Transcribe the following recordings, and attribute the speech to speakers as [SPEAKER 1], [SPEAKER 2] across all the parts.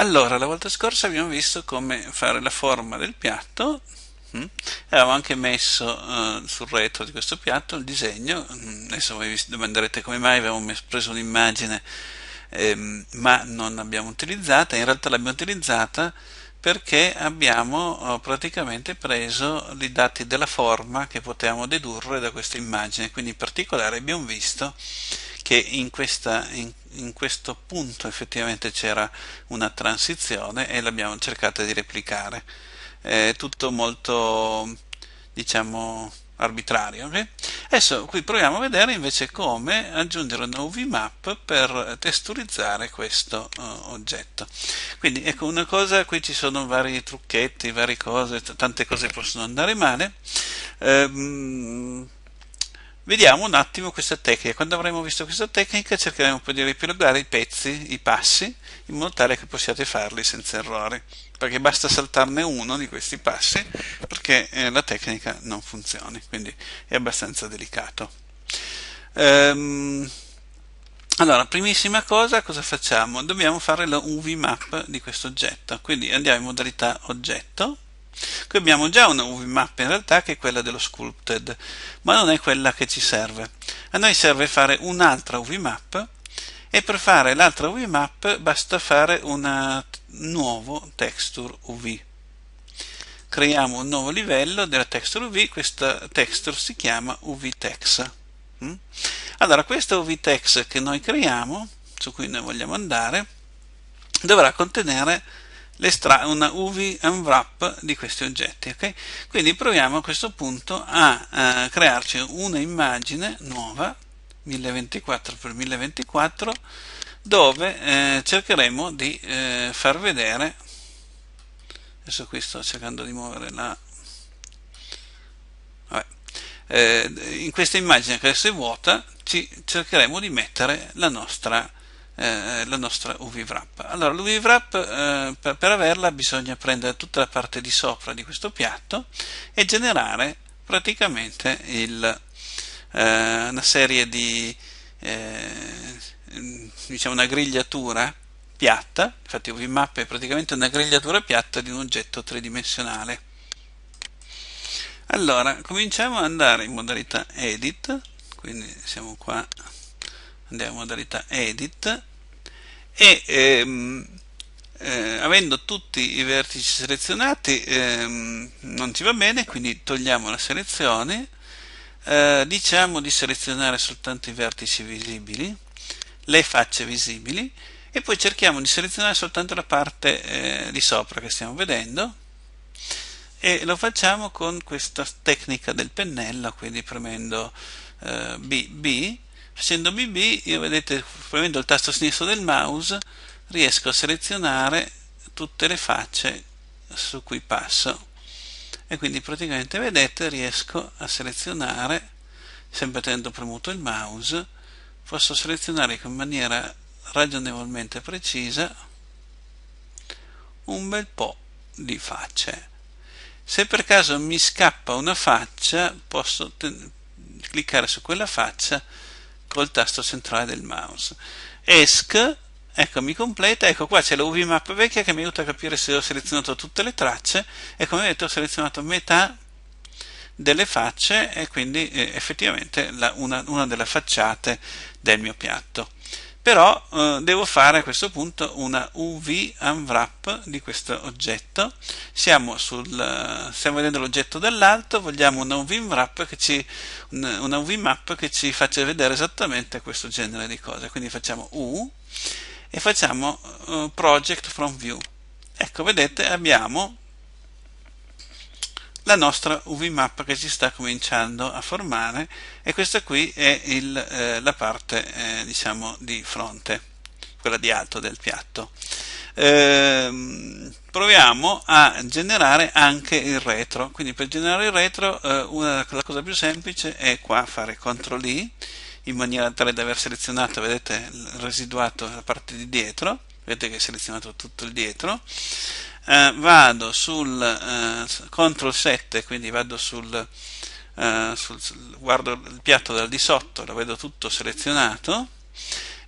[SPEAKER 1] Allora, la volta scorsa abbiamo visto come fare la forma del piatto, mm? avevamo anche messo uh, sul retro di questo piatto il disegno, mm, adesso voi vi domanderete come mai abbiamo preso un'immagine ehm, ma non l'abbiamo utilizzata, in realtà l'abbiamo utilizzata perché abbiamo uh, praticamente preso i dati della forma che potevamo dedurre da questa immagine, quindi in particolare abbiamo visto che in questa, in, in questo punto effettivamente c'era una transizione e l'abbiamo cercata di replicare. È tutto molto, diciamo, arbitrario. Okay? Adesso qui proviamo a vedere invece come aggiungere una UV-map per testurizzare questo uh, oggetto. Quindi ecco una cosa, qui ci sono vari trucchetti, varie cose, tante cose possono andare male. Ehm, Vediamo un attimo questa tecnica, quando avremo visto questa tecnica cercheremo poi di riepilogare i pezzi, i passi, in modo tale che possiate farli senza errori, perché basta saltarne uno di questi passi perché eh, la tecnica non funzioni, quindi è abbastanza delicato. Ehm, allora, primissima cosa, cosa facciamo? Dobbiamo fare la UV map di questo oggetto, quindi andiamo in modalità oggetto, Qui abbiamo già una UV map in realtà che è quella dello sculpted, ma non è quella che ci serve. A noi serve fare un'altra UV map e per fare l'altra UV map basta fare un eh, nuovo texture UV. Creiamo un nuovo livello della texture UV, questa texture si chiama UV tex. Mm? Allora, questa UV tex che noi creiamo, su cui noi vogliamo andare, dovrà contenere una UV unwrap di questi oggetti. Okay? Quindi proviamo a questo punto a eh, crearci una immagine nuova 1024x1024 dove eh, cercheremo di eh, far vedere adesso qui sto cercando di muovere la Vabbè. Eh, in questa immagine che adesso è vuota ci cercheremo di mettere la nostra eh, la nostra UV wrap. Allora, l'UV wrap eh, per, per averla bisogna prendere tutta la parte di sopra di questo piatto e generare praticamente il, eh, una serie di eh, diciamo una grigliatura piatta, infatti UVMAP è praticamente una grigliatura piatta di un oggetto tridimensionale. Allora, cominciamo ad andare in modalità Edit, quindi siamo qua, andiamo in modalità Edit e ehm, eh, avendo tutti i vertici selezionati ehm, non ci va bene quindi togliamo la selezione eh, diciamo di selezionare soltanto i vertici visibili le facce visibili e poi cerchiamo di selezionare soltanto la parte eh, di sopra che stiamo vedendo e lo facciamo con questa tecnica del pennello quindi premendo eh, B, B facendo BB io vedete premendo il tasto sinistro del mouse riesco a selezionare tutte le facce su cui passo e quindi praticamente vedete riesco a selezionare sempre tenendo premuto il mouse posso selezionare in maniera ragionevolmente precisa un bel po' di facce se per caso mi scappa una faccia posso cliccare su quella faccia col tasto centrale del mouse. ESC, ecco mi completa, ecco qua c'è la UV map vecchia che mi aiuta a capire se ho selezionato tutte le tracce e come vedete ho selezionato metà delle facce e quindi eh, effettivamente la, una, una delle facciate del mio piatto però eh, devo fare a questo punto una UV unwrap di questo oggetto siamo, sul, eh, stiamo vedendo l'oggetto dall'alto vogliamo una UV unwrap che ci, una UV map che ci faccia vedere esattamente questo genere di cose quindi facciamo U e facciamo eh, project from view ecco vedete abbiamo la nostra UV map che si sta cominciando a formare e questa qui è il, eh, la parte eh, diciamo di fronte, quella di alto del piatto. Ehm, proviamo a generare anche il retro, quindi per generare il retro eh, una, la cosa più semplice è qua fare CTRL I in maniera tale da aver selezionato, vedete, il residuato la parte di dietro, vedete che è selezionato tutto il dietro eh, vado sul eh, CTRL 7, quindi vado sul, eh, sul, guardo il piatto dal di sotto, lo vedo tutto selezionato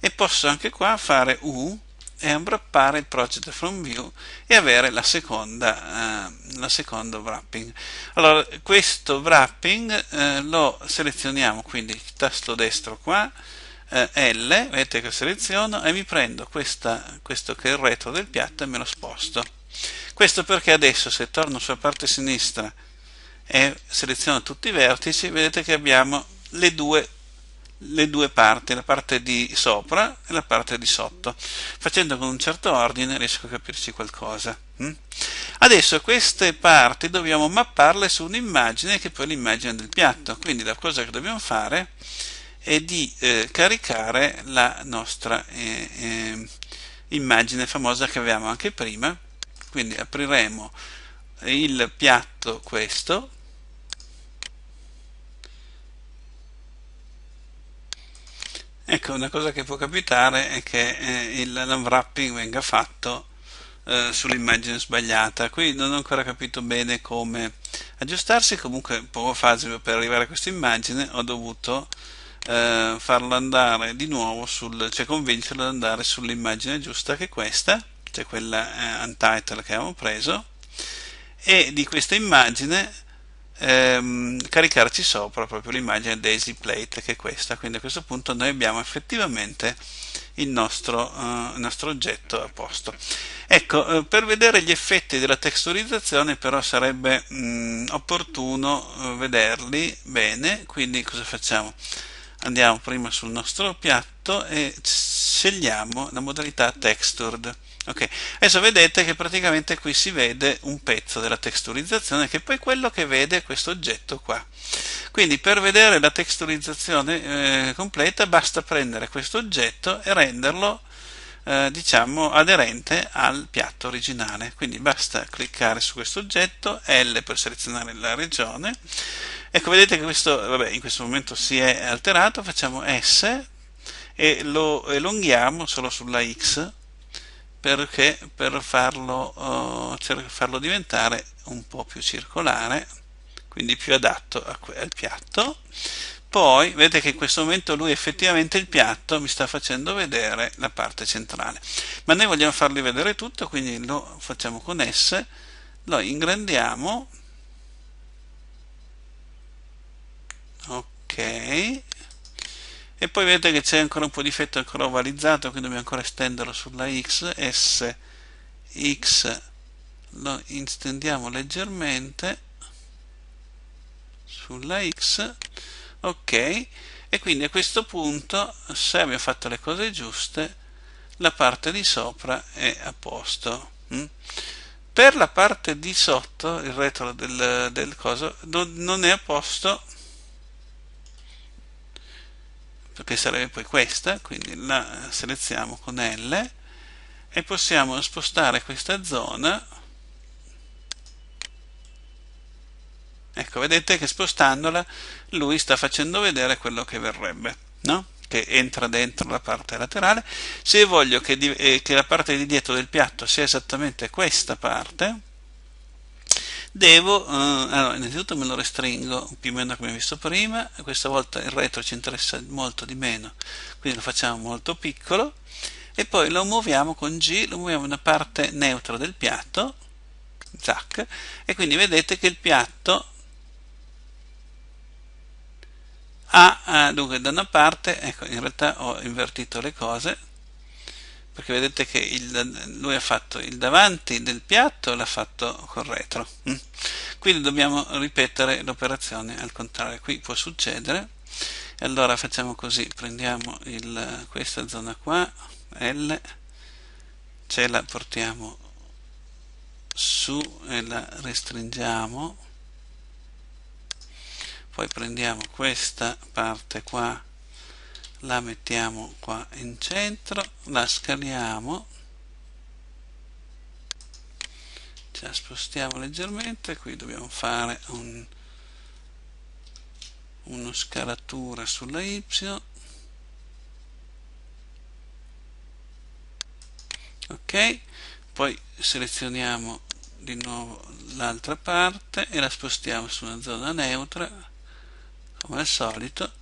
[SPEAKER 1] e posso anche qua fare U e unwrappare il project from view e avere la seconda, eh, la seconda wrapping. Allora, questo wrapping eh, lo selezioniamo, quindi il tasto destro qua, eh, L, vedete che seleziono e mi prendo questa, questo che è il retro del piatto e me lo sposto. Questo perché adesso se torno sulla parte sinistra e seleziono tutti i vertici, vedete che abbiamo le due, le due parti, la parte di sopra e la parte di sotto. Facendo con un certo ordine riesco a capirci qualcosa. Mm? Adesso queste parti dobbiamo mapparle su un'immagine che poi è l'immagine del piatto, quindi la cosa che dobbiamo fare è di eh, caricare la nostra eh, eh, immagine famosa che avevamo anche prima quindi apriremo il piatto questo ecco una cosa che può capitare è che eh, l'unwrapping venga fatto eh, sull'immagine sbagliata qui non ho ancora capito bene come aggiustarsi comunque poco facile per arrivare a questa immagine ho dovuto eh, farla andare di nuovo sul, cioè convincerla ad andare sull'immagine giusta che è questa cioè quella eh, untitled che abbiamo preso, e di questa immagine ehm, caricarci sopra proprio l'immagine Daisy Plate che è questa, quindi a questo punto noi abbiamo effettivamente il nostro, eh, il nostro oggetto a posto. Ecco, eh, per vedere gli effetti della texturizzazione però sarebbe mh, mm, opportuno eh, vederli bene, quindi cosa facciamo? Andiamo prima sul nostro piatto e scegliamo la modalità textured Okay. Adesso vedete che praticamente qui si vede un pezzo della texturizzazione che è poi quello che vede questo oggetto qua. Quindi per vedere la texturizzazione eh, completa basta prendere questo oggetto e renderlo eh, diciamo aderente al piatto originale. Quindi basta cliccare su questo oggetto, L per selezionare la regione. Ecco, vedete che questo, vabbè, in questo momento si è alterato, facciamo S e lo elonghiamo solo sulla X perché per farlo, uh, farlo, diventare un po' più circolare quindi più adatto al piatto poi vedete che in questo momento lui effettivamente il piatto mi sta facendo vedere la parte centrale ma noi vogliamo fargli vedere tutto quindi lo facciamo con S lo ingrandiamo ok e poi vedete che c'è ancora un po' di fetto ancora ovalizzato quindi dobbiamo ancora estenderlo sulla x s x lo estendiamo leggermente sulla x ok e quindi a questo punto se abbiamo fatto le cose giuste la parte di sopra è a posto mm? per la parte di sotto il retro del, del coso non è a posto Certo, che sarebbe poi questa, quindi la selezioniamo con L e possiamo spostare questa zona ecco vedete che spostandola lui sta facendo vedere quello che verrebbe no? che entra dentro la parte laterale se voglio che, di, eh, che la parte di dietro del piatto sia esattamente questa parte devo, eh, allora, innanzitutto me lo restringo più o meno come ho visto prima, questa volta il retro ci interessa molto di meno, quindi lo facciamo molto piccolo, e poi lo muoviamo con G, lo muoviamo in una parte neutra del piatto, zac, e quindi vedete che il piatto ha, ah, dunque da una parte, ecco in realtà ho invertito le cose, perché vedete che il, lui ha fatto il davanti del piatto l'ha fatto col retro mm. quindi dobbiamo ripetere l'operazione al contrario qui può succedere allora facciamo così prendiamo il, questa zona qua L ce la portiamo su e la restringiamo poi prendiamo questa parte qua la mettiamo qua in centro la scaliamo ce la spostiamo leggermente qui dobbiamo fare un, uno scalatura sulla y ok poi selezioniamo di nuovo l'altra parte e la spostiamo su una zona neutra come al solito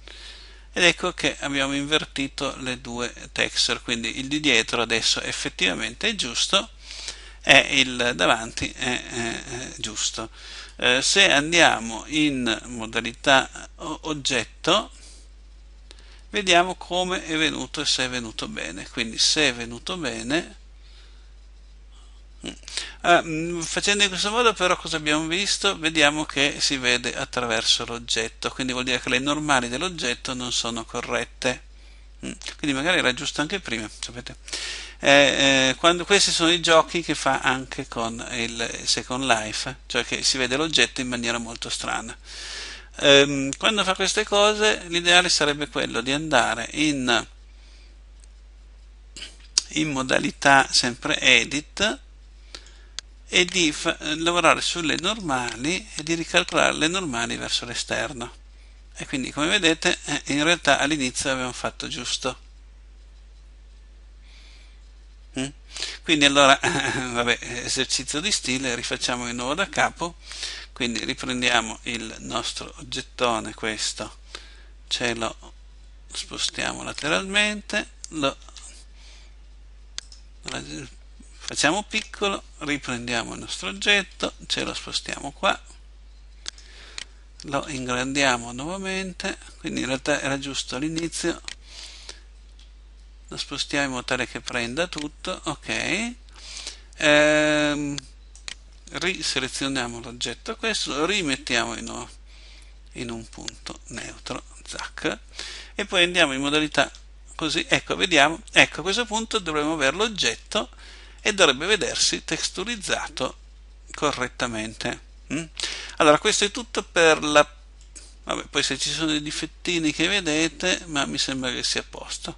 [SPEAKER 1] ed ecco che abbiamo invertito le due texture quindi il di dietro adesso effettivamente è giusto e il davanti è, è, è giusto eh, se andiamo in modalità oggetto vediamo come è venuto e se è venuto bene quindi se è venuto bene eh, mm, facendo in questo modo però cosa abbiamo visto? Vediamo che si vede attraverso l'oggetto, quindi vuol dire che le normali dell'oggetto non sono corrette. Mm, quindi magari era giusto anche prima, sapete? Eh, eh, quando, questi sono i giochi che fa anche con il Second Life, cioè che si vede l'oggetto in maniera molto strana. Eh, quando fa queste cose l'ideale sarebbe quello di andare in, in modalità sempre edit e di lavorare sulle normali e di ricalcolare le normali verso l'esterno e quindi come vedete eh, in realtà all'inizio abbiamo fatto giusto mm? quindi allora vabbè, esercizio di stile rifacciamo di nuovo da capo quindi riprendiamo il nostro oggettone questo ce lo spostiamo lateralmente lo facciamo piccolo riprendiamo il nostro oggetto ce lo spostiamo qua lo ingrandiamo nuovamente quindi in realtà era giusto all'inizio lo spostiamo in modo tale che prenda tutto ok ehm, riselezioniamo l'oggetto questo lo rimettiamo in un, in un punto neutro zac e poi andiamo in modalità così ecco vediamo ecco a questo punto dovremmo avere l'oggetto e dovrebbe vedersi testurizzato correttamente. Mm? Allora, questo è tutto per la... Vabbè, poi se ci sono dei difettini che vedete, ma mi sembra che sia a posto.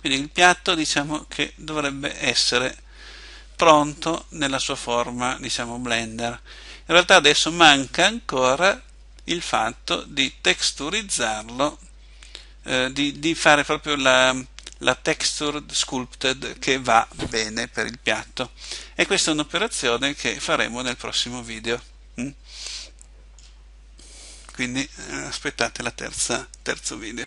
[SPEAKER 1] Quindi il piatto diciamo che dovrebbe essere pronto nella sua forma, diciamo, blender. In realtà adesso manca ancora il fatto di texturizzarlo, eh, di, di fare proprio la la texture sculpted che va bene per il piatto e questa è un'operazione che faremo nel prossimo video mm? quindi eh, aspettate la terza terzo video